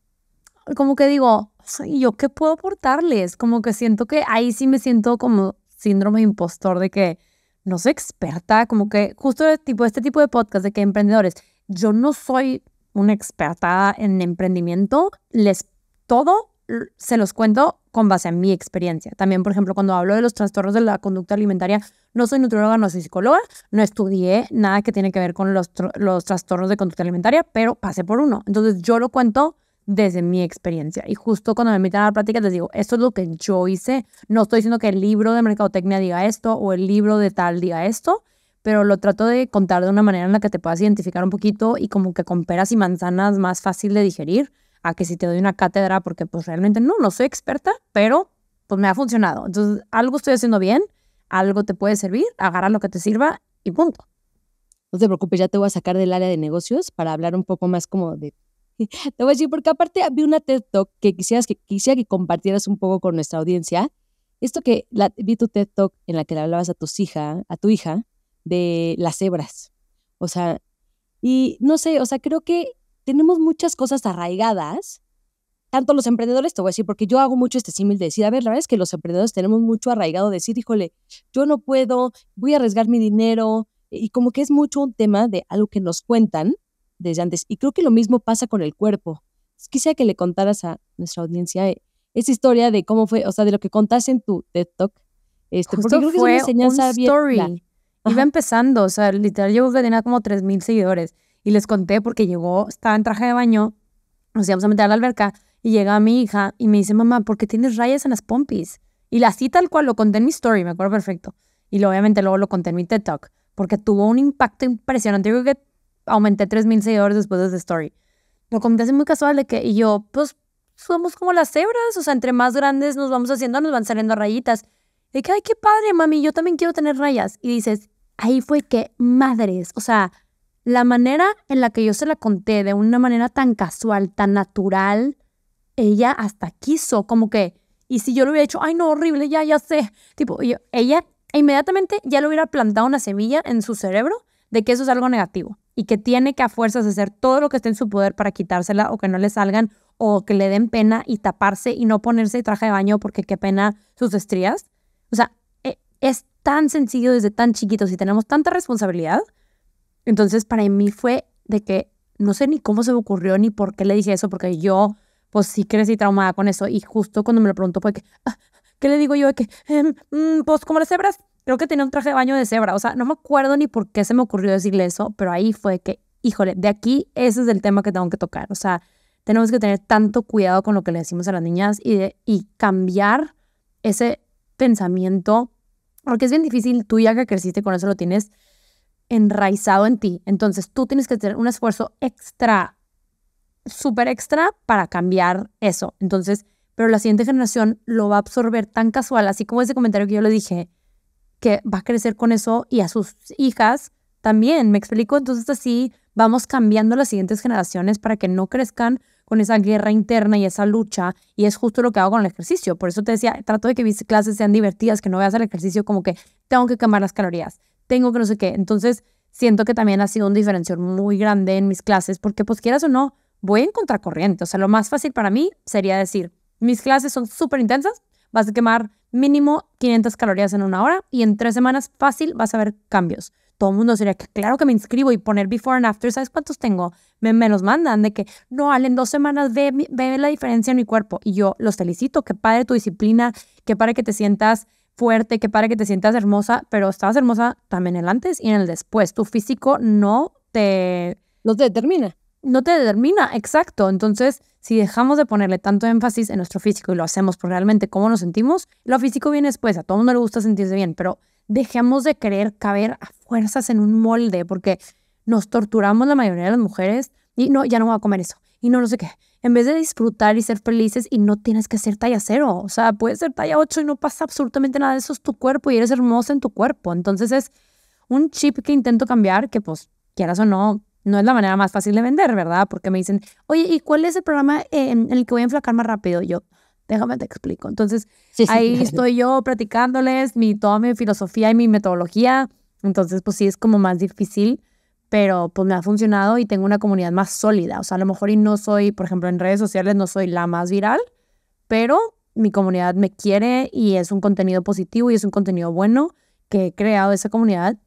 Como que digo, yo qué puedo aportarles? Como que siento que ahí sí me siento como síndrome impostor de que no soy experta, como que justo tipo, este tipo de podcast de que emprendedores, yo no soy una experta en emprendimiento, les todo se los cuento con base a mi experiencia. También, por ejemplo, cuando hablo de los trastornos de la conducta alimentaria, no soy nutrióloga, no soy psicóloga, no estudié nada que tiene que ver con los, los trastornos de conducta alimentaria, pero pasé por uno. Entonces yo lo cuento desde mi experiencia. Y justo cuando me invitan a la plática les digo, esto es lo que yo hice. No estoy diciendo que el libro de mercadotecnia diga esto o el libro de tal diga esto, pero lo trato de contar de una manera en la que te puedas identificar un poquito y como que con peras y manzanas más fácil de digerir a que si te doy una cátedra porque pues realmente no, no soy experta, pero pues me ha funcionado. Entonces algo estoy haciendo bien algo te puede servir, agarra lo que te sirva y punto. No te preocupes, ya te voy a sacar del área de negocios para hablar un poco más como de... Te voy a decir, porque aparte vi una TED Talk que quisieras que, quisiera que compartieras un poco con nuestra audiencia. Esto que vi tu TED Talk en la que le hablabas a, tus hija, a tu hija de las cebras O sea, y no sé, o sea, creo que tenemos muchas cosas arraigadas tanto los emprendedores, te voy a decir, porque yo hago mucho este símil de decir, a ver, la verdad es que los emprendedores tenemos mucho arraigado de decir, híjole, yo no puedo, voy a arriesgar mi dinero, y como que es mucho un tema de algo que nos cuentan desde antes. Y creo que lo mismo pasa con el cuerpo. Quisiera que le contaras a nuestra audiencia eh, esa historia de cómo fue, o sea, de lo que contaste en tu TED Talk. Este, Justo porque creo fue que una enseñanza un story. Iba empezando, o sea, literal, yo tenía como mil seguidores. Y les conté porque llegó, estaba en traje de baño, nos íbamos a meter a la alberca y llega mi hija y me dice, mamá, ¿por qué tienes rayas en las pompis? Y la cita tal cual, lo conté en mi story, me acuerdo perfecto. Y obviamente luego lo conté en mi TED Talk, porque tuvo un impacto impresionante. Yo creo que aumenté 3.000 seguidores después de esa story. Lo conté así muy casual de que, y yo, pues, somos como las cebras, o sea, entre más grandes nos vamos haciendo, nos van saliendo rayitas. Y que, ay, qué padre, mami, yo también quiero tener rayas. Y dices, ahí fue que, madres, o sea, la manera en la que yo se la conté, de una manera tan casual, tan natural, ella hasta quiso, como que, y si yo lo hubiera hecho, ay no, horrible, ya, ya sé. Tipo, ella inmediatamente ya le hubiera plantado una semilla en su cerebro de que eso es algo negativo y que tiene que a fuerzas hacer todo lo que esté en su poder para quitársela o que no le salgan o que le den pena y taparse y no ponerse traje de baño porque qué pena sus estrías. O sea, e, es tan sencillo desde tan chiquitos y tenemos tanta responsabilidad. Entonces, para mí fue de que no sé ni cómo se me ocurrió ni por qué le dije eso, porque yo pues sí crecí traumada con eso. Y justo cuando me lo preguntó, que, ah, ¿qué le digo yo? De que, em, mm, pues como las cebras, creo que tenía un traje de baño de cebra. O sea, no me acuerdo ni por qué se me ocurrió decirle eso, pero ahí fue que, híjole, de aquí ese es el tema que tengo que tocar. O sea, tenemos que tener tanto cuidado con lo que le decimos a las niñas y, y cambiar ese pensamiento, porque es bien difícil, tú ya que creciste con eso lo tienes enraizado en ti. Entonces tú tienes que tener un esfuerzo extra súper extra para cambiar eso. Entonces, pero la siguiente generación lo va a absorber tan casual, así como ese comentario que yo le dije, que va a crecer con eso y a sus hijas también, ¿me explico? Entonces así vamos cambiando las siguientes generaciones para que no crezcan con esa guerra interna y esa lucha. Y es justo lo que hago con el ejercicio. Por eso te decía, trato de que mis clases sean divertidas, que no veas el ejercicio como que tengo que quemar las calorías, tengo que no sé qué. Entonces siento que también ha sido un diferencial muy grande en mis clases, porque pues quieras o no, voy en contracorriente. O sea, lo más fácil para mí sería decir, mis clases son súper intensas, vas a quemar mínimo 500 calorías en una hora y en tres semanas fácil vas a ver cambios. Todo el mundo sería, claro que me inscribo y poner before and after, ¿sabes cuántos tengo? Me, los mandan de que, no, al en dos semanas ve, ve la diferencia en mi cuerpo. Y yo los felicito, que padre tu disciplina, que padre que te sientas fuerte, que para que te sientas hermosa, pero estabas hermosa también en el antes y en el después. Tu físico no te... No te determina no te determina, exacto. Entonces, si dejamos de ponerle tanto énfasis en nuestro físico y lo hacemos por realmente cómo nos sentimos, lo físico viene después, a todo mundo le gusta sentirse bien, pero dejemos de querer caber a fuerzas en un molde porque nos torturamos la mayoría de las mujeres y no, ya no voy a comer eso y no, no sé qué. En vez de disfrutar y ser felices y no tienes que ser talla cero, o sea, puedes ser talla ocho y no pasa absolutamente nada, eso es tu cuerpo y eres hermosa en tu cuerpo. Entonces es un chip que intento cambiar que pues quieras o no, no es la manera más fácil de vender, ¿verdad? Porque me dicen, oye, ¿y cuál es el programa eh, en, el que voy a enflacar más rápido? yo, déjame te explico. Entonces, ahí estoy yo practicándoles mi, toda mi filosofía y mi metodología. Entonces, pues sí, es como más difícil, pero pues me ha funcionado y tengo una comunidad más sólida. O sea, a lo mejor y no soy, por ejemplo, en redes sociales no soy la más viral, pero mi comunidad me quiere y es un contenido positivo y es un contenido bueno que he creado esa comunidad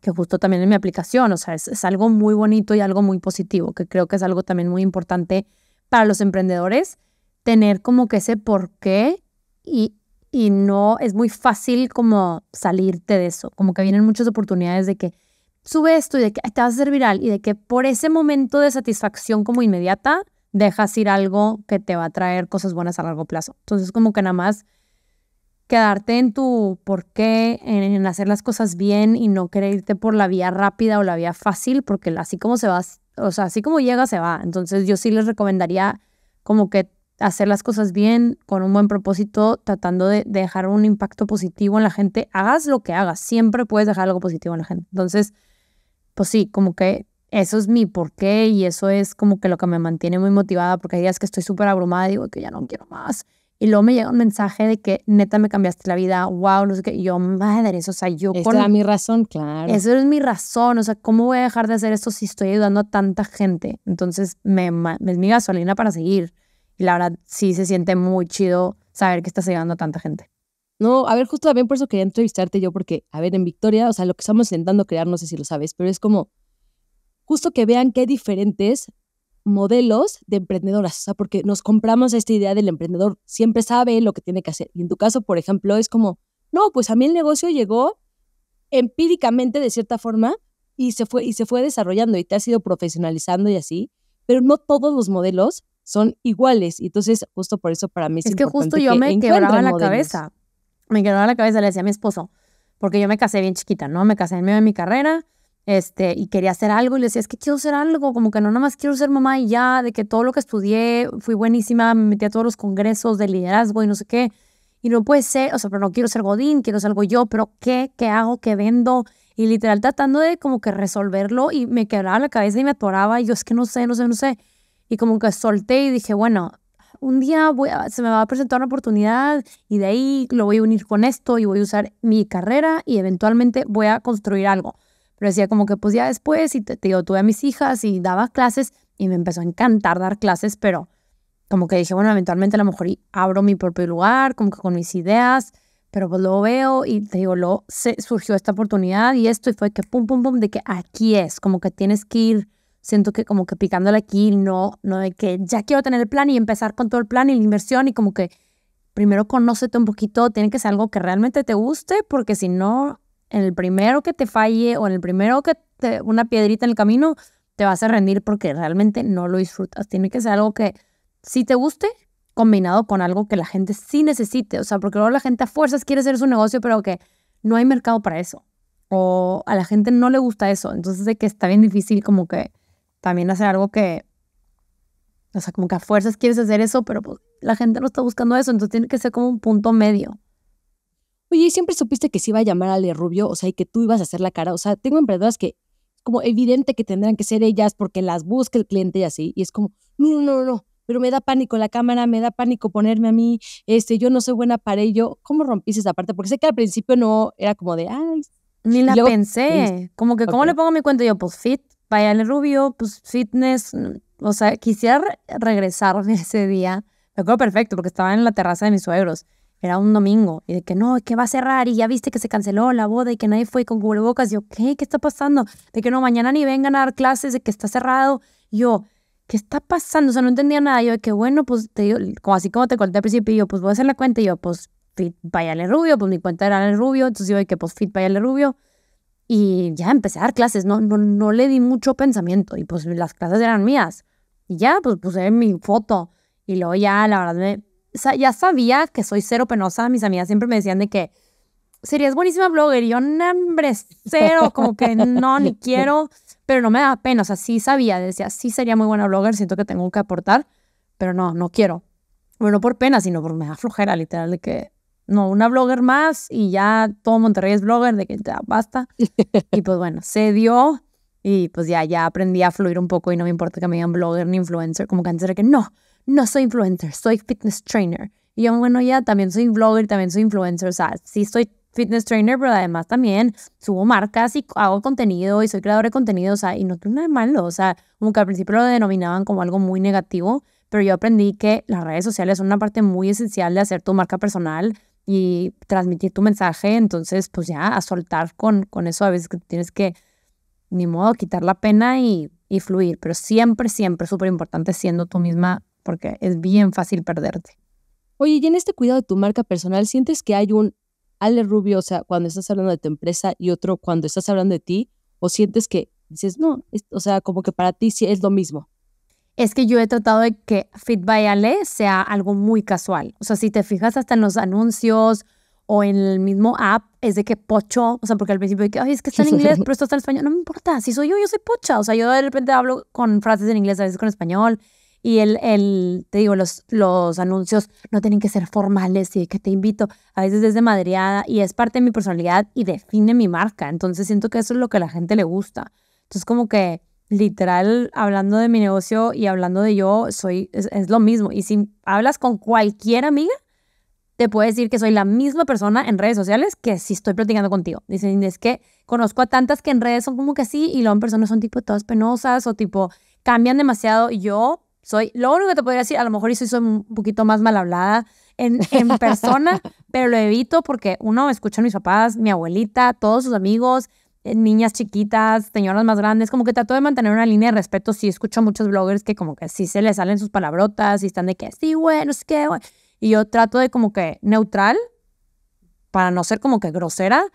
que justo también en mi aplicación, o sea, es, algo muy bonito y algo muy positivo, que creo que es algo también muy importante para los emprendedores, tener como que ese por qué y, y no es muy fácil como salirte de eso, como que vienen muchas oportunidades de que sube esto y de que te vas a hacer viral y de que por ese momento de satisfacción como inmediata dejas ir algo que te va a traer cosas buenas a largo plazo. Entonces como que nada más quedarte en tu por qué, en, hacer las cosas bien y no querer irte por la vía rápida o la vía fácil, porque así como se va, o sea, así como llega, se va. Entonces yo sí les recomendaría como que hacer las cosas bien, con un buen propósito, tratando de, dejar un impacto positivo en la gente. Hagas lo que hagas, siempre puedes dejar algo positivo en la gente. Entonces, pues sí, como que eso es mi porqué y eso es como que lo que me mantiene muy motivada, porque hay días que estoy súper abrumada y digo que ya no quiero más y luego me llega un mensaje de que neta me cambiaste la vida, wow, no sé qué. Y yo, madre, eso, o sea, yo. Esa mi razón, claro. Eso es mi razón, o sea, ¿cómo voy a dejar de hacer esto si estoy ayudando a tanta gente? Entonces, me, es mi gasolina para seguir. Y la verdad, sí se siente muy chido saber que estás ayudando a tanta gente. No, a ver, justo también por eso quería entrevistarte yo, porque, a ver, en Victoria, o sea, lo que estamos intentando crear, no sé si lo sabes, pero es como justo que vean qué diferentes modelos de emprendedoras, o sea, porque nos compramos esta idea del emprendedor, siempre sabe lo que tiene que hacer. Y en tu caso, por ejemplo, es como, no, pues a mí el negocio llegó empíricamente de cierta forma y se fue, y se fue desarrollando y te has ido profesionalizando y así, pero no todos los modelos son iguales. Y entonces, justo por eso para mí es, es que justo yo que me quebraba la cabeza. Me quebraba la cabeza, le decía a mi esposo, porque yo me casé bien chiquita, ¿no? Me casé en medio de mi carrera este, y quería hacer algo y le decía, es que quiero hacer algo, como que no nada más quiero ser mamá y ya, de que todo lo que estudié, fui buenísima, me metí a todos los congresos de liderazgo y no sé qué, y no puede ser, o sea, pero no quiero ser Godín, quiero ser algo yo, pero ¿qué? ¿Qué hago? ¿Qué vendo? Y literal tratando de como que resolverlo y me quebraba la cabeza y me atoraba y yo es que no sé, no sé, no sé. Y como que solté y dije, bueno, un día se me va a presentar una oportunidad y de ahí lo voy a unir con esto y voy a usar mi carrera y eventualmente voy a construir algo. Pero decía como que pues ya después y te, digo, tuve a mis hijas y daba clases y me empezó a encantar dar clases, pero como que dije, bueno, eventualmente a lo mejor abro mi propio lugar, como que con mis ideas, pero pues lo veo y te digo, lo se, surgió esta oportunidad y esto y fue que pum, pum, pum, de que aquí es, como que tienes que ir, siento que como que picándole aquí, no, no de que ya quiero tener el plan y empezar con todo el plan y la inversión y como que primero conócete un poquito, tiene que ser algo que realmente te guste, porque si no, en el primero que te falle o en el primero que te, una piedrita en el camino, te vas a rendir porque realmente no lo disfrutas. Tiene que ser algo que sí te guste, combinado con algo que la gente sí necesite. O sea, porque luego la gente a fuerzas quiere hacer su negocio, pero que no hay mercado para eso. O a la gente no le gusta eso. Entonces, de que está bien difícil como que también hacer algo que, o sea, como que a fuerzas quieres hacer eso, pero pues la gente no está buscando eso. Entonces, tiene que ser como un punto medio oye, siempre supiste que se iba a llamar Ale Rubio, o sea, y que tú ibas a hacer la cara, o sea, tengo emprendedoras que es como evidente que tendrán que ser ellas porque las busca el cliente y así, y es como, no, no, no, no, pero me da pánico la cámara, me da pánico ponerme a mí, este, yo no soy buena para ello. ¿Cómo rompiste esa parte? Porque sé que al principio no era como de, ay, ni la pensé, como que, ¿cómo le pongo mi cuenta? Yo, pues fit, Ale rubio, pues fitness, o sea, quisiera regresarme ese día. Me acuerdo perfecto porque estaba en la terraza de mis suegros era un domingo y de que no, que va a cerrar y ya viste que se canceló la boda y que nadie fue con cubrebocas. Y yo, ¿qué? ¿Qué está pasando? De que no, mañana ni vengan a dar clases, de que está cerrado. yo, ¿qué está pasando? O sea, no entendía nada. yo, de que bueno, pues te digo, así como te conté al principio, yo, pues voy a hacer la cuenta. Y yo, pues Fit al Rubio, pues mi cuenta era el Rubio. Entonces yo, de que pues Fit al Rubio. Y ya empecé a dar clases, no, no, no le di mucho pensamiento. Y pues las clases eran mías. Y ya, pues puse mi foto. Y luego ya, la verdad, me, ya sabía que soy cero penosa. Mis amigas siempre me decían de que serías buenísima blogger. Y yo, hombre, cero, como que no, ni quiero, pero no me da pena. O sea, sí sabía, decía, sí sería muy buena blogger, siento que tengo que aportar, pero no, no quiero. Bueno, no por pena, sino por me da flojera, literal, de que no, una blogger más y ya todo Monterrey es blogger, de que ya basta. Y pues bueno, se dio y pues ya, ya aprendí a fluir un poco y no me importa que me digan blogger ni influencer, como que antes era que no, no soy influencer, soy fitness trainer. Y yo, bueno, ya también soy vlogger, también soy influencer, o sea, sí soy fitness trainer, pero además también subo marcas y hago contenido y soy creador de contenido, o sea, y no tiene nada malo, o sea, como que al principio lo denominaban como algo muy negativo, pero yo aprendí que las redes sociales son una parte muy esencial de hacer tu marca personal y transmitir tu mensaje, entonces pues ya a soltar con, con eso a veces que tienes que, ni modo, quitar la pena y, y fluir, pero siempre, siempre súper importante siendo tú misma porque es bien fácil perderte. Oye, y en este cuidado de tu marca personal, ¿sientes que hay un Ale Rubio, o sea, cuando estás hablando de tu empresa y otro cuando estás hablando de ti? ¿O sientes que dices, no, o sea, como que para ti sí es lo mismo? Es que yo he tratado de que Feed by Ale sea algo muy casual. O sea, si te fijas hasta en los anuncios o en el mismo app, es de que pocho, o sea, porque al principio de que, ay, es que está en inglés, pero esto está en español. No me importa, si soy yo, yo soy pocha. O sea, yo de repente hablo con frases en inglés, a veces con español y el, el, te digo, los, los anuncios no tienen que ser formales y que te invito. A veces desde Madriada y es parte de mi personalidad y define mi marca. Entonces siento que eso es lo que a la gente le gusta. Entonces como que literal, hablando de mi negocio y hablando de yo, soy, es, lo mismo. Y si hablas con cualquier amiga, te puedo decir que soy la misma persona en redes sociales que si estoy platicando contigo. Dicen, es que conozco a tantas que en redes son como que sí y luego en personas son tipo todas penosas o tipo cambian demasiado. Yo soy, lo único que te podría decir, a lo mejor yo soy un poquito más mal hablada en, en persona, pero lo evito porque uno escucha a mis papás, mi abuelita, todos sus amigos, eh, niñas chiquitas, señoras más grandes, como que trato de mantener una línea de respeto. Sí escucho a muchos bloggers que como que sí se les salen sus palabrotas y están de que sí, bueno, es que, bueno. Y yo trato de como que neutral, para no ser como que grosera,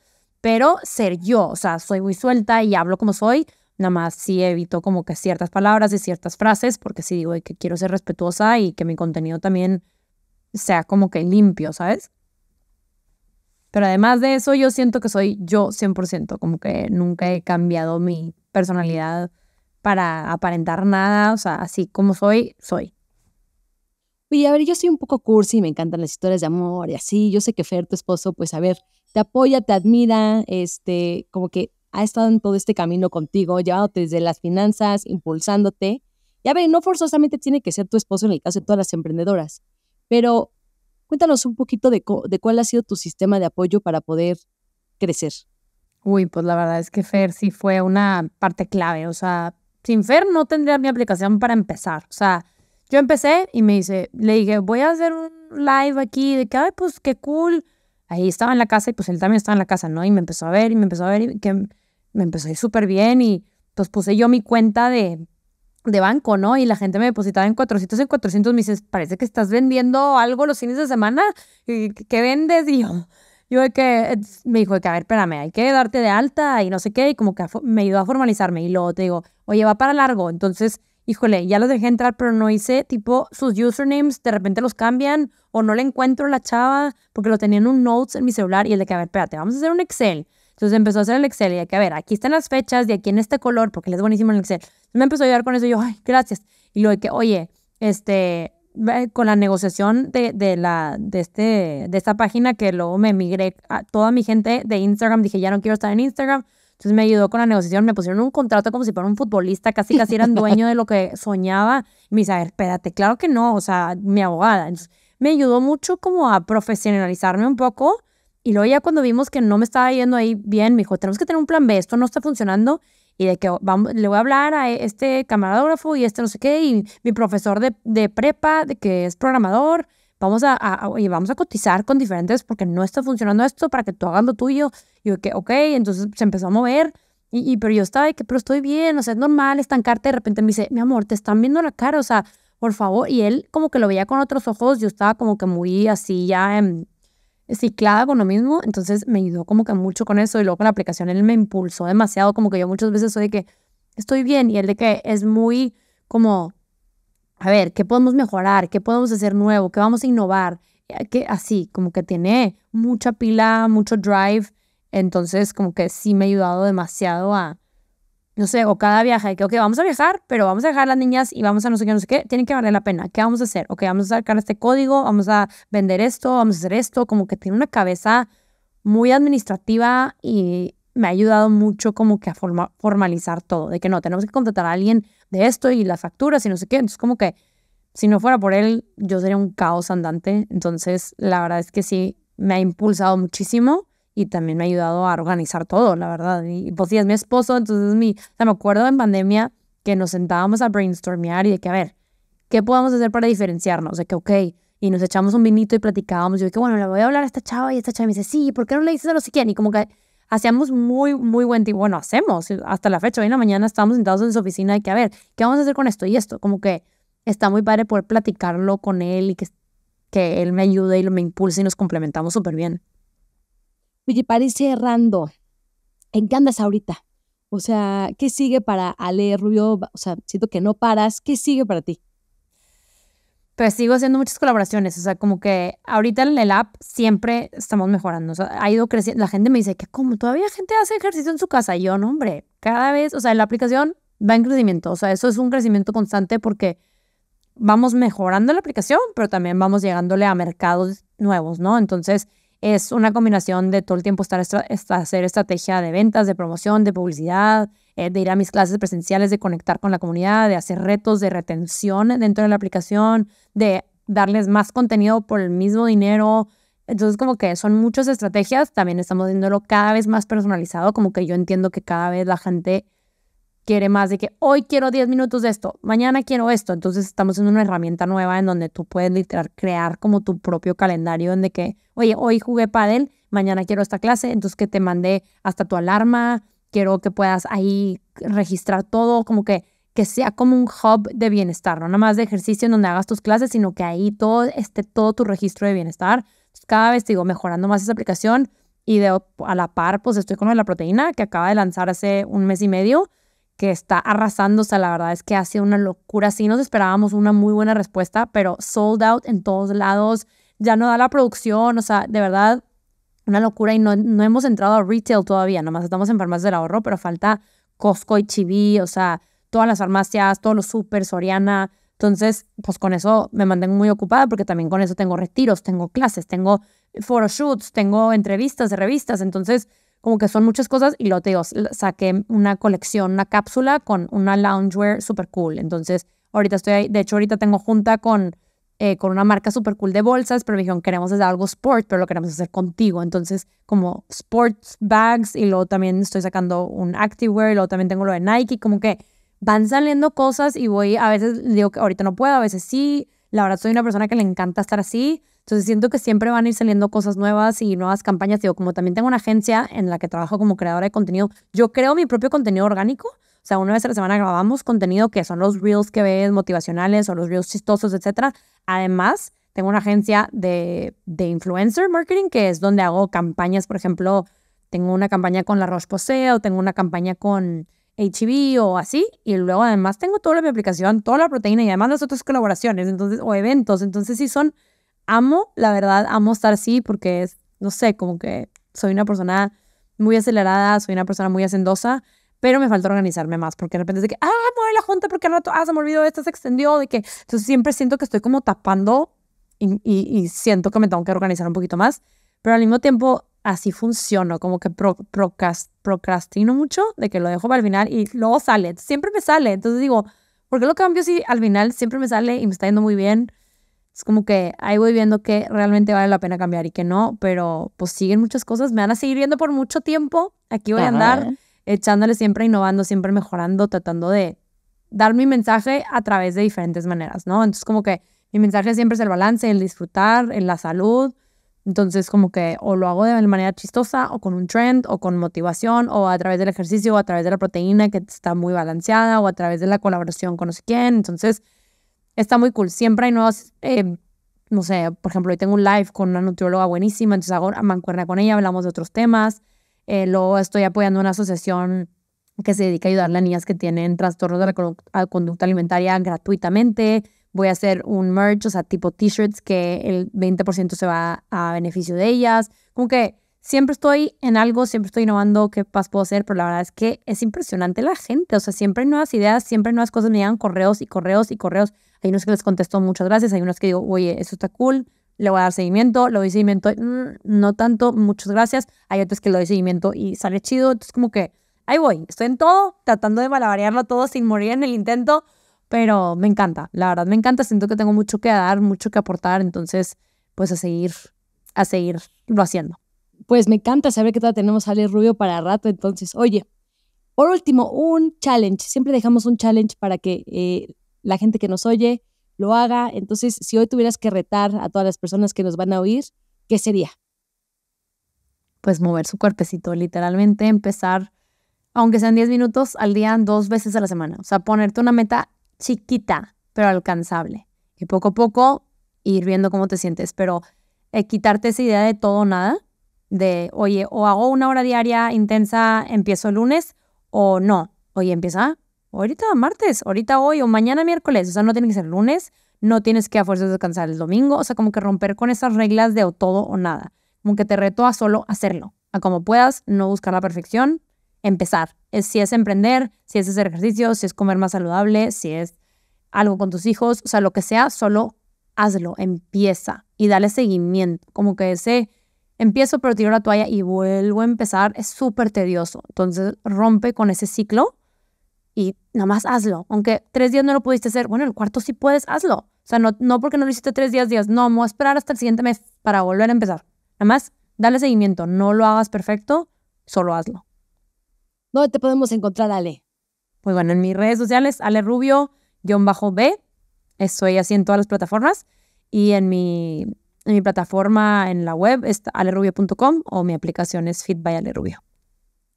pero ser yo, o sea, soy muy suelta y hablo como soy, Nada más sí evito como que ciertas palabras y ciertas frases, porque sí digo que quiero ser respetuosa y que mi contenido también sea como que limpio, ¿sabes? Pero además de eso, yo siento que soy yo 100%, como que nunca he cambiado mi personalidad para aparentar nada, o sea, así como soy, soy. Y a ver, yo soy un poco cursi, me encantan las historias de amor y así, yo sé que Fer, tu esposo, pues a ver, te apoya, te admira, este, como que ha estado en todo este camino contigo, llevándote desde las finanzas, impulsándote. Ya ver, no forzosamente tiene que ser tu esposo en el caso de todas las emprendedoras, pero cuéntanos un poquito de, de cuál ha sido tu sistema de apoyo para poder crecer. Uy, pues la verdad es que Fer sí fue una parte clave. O sea, sin Fer no tendría mi aplicación para empezar. O sea, yo empecé y me dice, le dije, voy a hacer un live aquí de que, ay, pues qué cool. Ahí estaba en la casa y pues él también estaba en la casa, ¿no? Y me empezó a ver y me empezó a ver y que me empezó a ir súper bien y pues puse yo mi cuenta de, de banco, ¿no? Y la gente me depositaba en 400, en 400, me dices, parece que estás vendiendo algo los fines de semana, ¿qué vendes? Y yo, yo de que, me dijo, de que, a ver, espérame, hay que darte de alta y no sé qué, y como que me ayudó a formalizarme. Y luego te digo, oye, va para largo, entonces, híjole, ya los dejé entrar, pero no hice, tipo, sus usernames de repente los cambian o no le encuentro la chava porque lo tenía en un Notes en mi celular y el de que, a ver, espérate, vamos a hacer un Excel entonces empezó a hacer el Excel y de que, a ver, aquí están las fechas, y aquí en este color, porque él es buenísimo el Excel. me empezó a ayudar con eso y yo, ay, gracias. Y luego de que, oye, este, con la negociación de, de, la, de, este, de esta página que luego me migré a toda mi gente de Instagram, dije, ya no quiero estar en Instagram. Entonces me ayudó con la negociación, me pusieron un contrato como si fuera un futbolista, casi casi eran dueño de lo que soñaba. Y me dice, a ver, espérate, claro que no, o sea, mi abogada. Entonces, me ayudó mucho como a profesionalizarme un poco y luego ya cuando vimos que no me estaba yendo ahí bien, me dijo, tenemos que tener un plan B, esto no está funcionando y de que oh, vamos, le voy a hablar a e, este camarógrafo y este no sé qué, y mi profesor de, de prepa, de que es programador, vamos a, y vamos a cotizar con diferentes porque no está funcionando esto para que tú hagas lo tuyo. Y yo que, ok, entonces se empezó a mover. Y, pero yo estaba de que, pero estoy bien, o sea, es normal estancarte. De repente me dice, mi amor, te están viendo la cara, o sea, por favor. Y él como que lo veía con otros ojos, yo estaba como que muy así ya en ciclada con lo mismo, entonces me ayudó como que mucho con eso y luego con la aplicación él me impulsó demasiado, como que yo muchas veces soy de que estoy bien y él de que es muy como, a ver, ¿qué podemos mejorar? ¿Qué podemos hacer nuevo? ¿Qué vamos a innovar? Eh, que así, como que tiene mucha pila, mucho drive, entonces como que sí me ha ayudado demasiado a, no sé, o cada viaje, que, ok, vamos a viajar, pero vamos a dejar las niñas y vamos a no sé qué, no sé qué, tiene que valer la pena. ¿Qué vamos a hacer? Ok, vamos a sacar este código, vamos a vender esto, vamos a hacer esto, como que tiene una cabeza muy administrativa y me ha ayudado mucho como que a formalizar todo, de que no, tenemos que contratar a alguien de esto y las facturas y no sé qué, entonces como que si no fuera por él, yo sería un caos andante, entonces la verdad es que sí, me ha impulsado muchísimo y también me ha ayudado a organizar todo, la verdad. Y pues sí, es mi esposo, entonces mi, o sea, me acuerdo en pandemia que nos sentábamos a brainstormear y de que, a ver, ¿qué podemos hacer para diferenciarnos? De que, ok, y nos echamos un vinito y platicábamos. Yo de que, bueno, le voy a hablar a esta chava y esta chava me dice, sí, ¿por qué no le dices a los quién? Y como que hacíamos muy, muy buen tiempo. Bueno, hacemos, eh, hasta la fecha, hoy en la mañana estábamos sentados en su oficina y que, a ver, ¿qué vamos a hacer con esto y esto? Como que está muy padre poder platicarlo con él y que, que él me ayude y me impulse y nos complementamos súper bien. Oye, para ir ¿en qué andas ahorita? O sea, ¿qué sigue para Ale Rubio? O sea, siento que no paras. ¿Qué sigue para ti? Pues sigo haciendo muchas colaboraciones. O sea, como que ahorita en el app siempre estamos mejorando. O sea, ha ido creciendo. La gente me dice que como todavía gente hace ejercicio en su casa. yo, no, hombre, cada vez, o sea, la aplicación va en crecimiento. O sea, eso es un crecimiento constante porque vamos mejorando la aplicación, pero también vamos llegándole a mercados nuevos, ¿no? Entonces, es una combinación de todo el tiempo estar hacer estrategia de ventas, de promoción, de publicidad, eh, de ir a mis clases presenciales, de conectar con la comunidad, de hacer retos de retención dentro de la aplicación, de darles más contenido por el mismo dinero. Entonces, como que son muchas estrategias, también estamos viéndolo cada vez más personalizado, como que yo entiendo que cada vez la gente quiere más de que hoy quiero 10 minutos de esto, mañana quiero esto. Entonces estamos en una herramienta nueva en donde tú puedes literal crear como tu propio calendario en donde que, oye, hoy jugué pádel, mañana quiero esta clase, entonces que te mandé hasta tu alarma, quiero que puedas ahí registrar todo, como que que sea como un hub de bienestar, no nada más de ejercicio en donde hagas tus clases, sino que ahí todo esté todo tu registro de bienestar. cada vez digo mejorando más esa aplicación y de, a la par pues estoy con la proteína que acaba de lanzar hace un mes y medio que está arrasando. O la verdad es que ha sido una locura. Sí nos esperábamos una muy buena respuesta, pero sold out en todos lados. Ya no da la producción. O sea, de verdad, una locura. Y no, hemos entrado a retail todavía. Nomás estamos en farmacias del ahorro, pero falta Costco y Chibi, e O sea, todas las farmacias, todos los super, Soriana. Entonces, pues con eso me mantengo muy ocupada porque también con eso tengo retiros, tengo clases, tengo photoshoots, tengo entrevistas de revistas. Entonces, como que son muchas cosas y lo te digo, saqué una colección, una cápsula con una loungewear super cool. Entonces, ahorita estoy ahí, de hecho ahorita tengo junta con, eh, con una marca super cool de bolsas, pero me dijeron, queremos hacer algo sport, pero lo queremos hacer contigo. Entonces, como sports bags y luego también estoy sacando un activewear y luego también tengo lo de Nike, como que van saliendo cosas y voy, a veces digo que ahorita no puedo, a veces sí. La verdad, soy una persona que le encanta estar así entonces siento que siempre van a ir saliendo cosas nuevas y nuevas campañas. Digo, como también tengo una agencia en la que trabajo como creadora de contenido, yo creo mi propio contenido orgánico. O sea, una vez a la semana grabamos contenido que son los reels que ves, motivacionales o los reels chistosos, etc. Además, tengo una agencia de, de influencer marketing que es donde hago campañas, por ejemplo, tengo una campaña con La Roche-Posay o tengo una campaña con HB o así, y luego además tengo toda mi aplicación, toda la proteína y además las otras colaboraciones entonces, o eventos. Entonces, sí son amo, la verdad, amo estar así porque, es, no sé, como que soy una persona muy acelerada, soy una persona muy hacendosa, pero me falta organizarme más porque de repente es de que, ah, mueve la junta porque al rato, ah, se me olvidó, esto, se extendió, de que, entonces siempre siento que estoy como tapando y, y, siento que me tengo que organizar un poquito más, pero al mismo tiempo así funciono, como que procrastino mucho de que lo dejo para el final y luego sale, siempre me sale, entonces digo, ¿por qué lo cambio si al final siempre me sale y me está yendo muy bien? Es como que ahí voy viendo que realmente vale la pena cambiar y que no, pero pues siguen muchas cosas, me van a seguir viendo por mucho tiempo, aquí voy a andar echándole siempre, innovando, siempre mejorando, tratando de dar mi mensaje a través de diferentes maneras, ¿no? Entonces como que mi mensaje siempre es el balance, el disfrutar, en la salud. Entonces como que o lo hago de manera chistosa o con un trend o con motivación o a través del ejercicio o a través de la proteína que está muy balanceada o a través de la colaboración con no sé quién. Entonces está muy cool. Siempre hay nuevos... Eh, no sé, por ejemplo, hoy tengo un live con una nutrióloga buenísima, entonces hago mancuerna con ella, hablamos de otros temas. Eh, luego estoy apoyando una asociación que se dedica a ayudar a niñas que tienen trastornos de la conducta alimentaria gratuitamente. Voy a hacer un merch, o sea, tipo t-shirts que el 20% se va a beneficio de ellas. Como que siempre estoy en algo, siempre estoy innovando qué más puedo hacer, pero la verdad es que es impresionante la gente. O sea, siempre hay nuevas ideas, siempre hay nuevas cosas. Me llegan correos y correos y correos. Hay unos que les contesto muchas gracias, hay unos que digo, oye, eso está cool, le voy a dar seguimiento, le doy seguimiento, mm, no tanto, muchas gracias. Hay otros que le doy seguimiento y sale chido. Entonces, como que ahí voy, estoy en todo, tratando de malabarearlo todo sin morir en el intento, pero me encanta, la verdad me encanta. Siento que tengo mucho que dar, mucho que aportar, entonces, pues a seguir, a seguir lo haciendo pues me encanta saber que todavía tenemos a Ale Rubio para rato. Entonces, oye, por último, un challenge. Siempre dejamos un challenge para que eh, la gente que nos oye lo haga. Entonces, si hoy tuvieras que retar a todas las personas que nos van a oír, ¿qué sería? Pues mover su cuerpecito, literalmente empezar, aunque sean 10 minutos al día, dos veces a la semana. O sea, ponerte una meta chiquita, pero alcanzable. Y poco a poco ir viendo cómo te sientes, pero eh, quitarte esa idea de todo o nada de, oye, o hago una hora diaria intensa, empiezo el lunes, o no, oye, empieza ahorita martes, ahorita hoy, o mañana miércoles, o sea, no tiene que ser lunes, no tienes que a fuerzas descansar el domingo, o sea, como que romper con esas reglas de o todo o nada, como que te reto a solo hacerlo, a como puedas, no buscar la perfección, empezar, si es emprender, si es hacer ejercicio, si es comer más saludable, si es algo con tus hijos, o sea, lo que sea, solo hazlo, empieza y dale seguimiento, como que ese Empiezo pero tiro la toalla y vuelvo a empezar. Es súper tedioso. Entonces rompe con ese ciclo y nada más hazlo. Aunque tres días no lo pudiste hacer, bueno, el cuarto sí puedes, hazlo. O sea, no, no porque no lo hiciste tres días, días. No, vamos a esperar hasta el siguiente mes para volver a empezar. Nada más, dale seguimiento. No lo hagas perfecto, solo hazlo. ¿Dónde te podemos encontrar, Ale? Pues bueno, en mis redes sociales, Ale Rubio, bajo B. Estoy así en todas las plataformas. Y en mi mi plataforma en la web es alerubio.com o mi aplicación es Fit by Alerubio.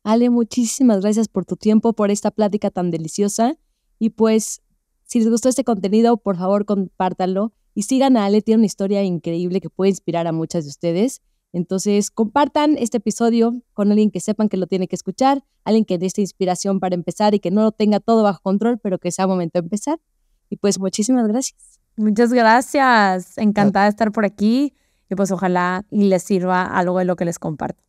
Ale, muchísimas gracias por tu tiempo, por esta plática tan deliciosa. Y pues, si les gustó este contenido, por favor, compártanlo. Y sigan a Ale, tiene una historia increíble que puede inspirar a muchas de ustedes. Entonces, compartan este episodio con alguien que sepan que lo tiene que escuchar, alguien que dé esta inspiración para empezar y que no lo tenga todo bajo control, pero que sea momento de empezar. Y pues, muchísimas gracias. Muchas gracias. Encantada de estar por aquí y pues ojalá y les sirva algo de lo que les comparto.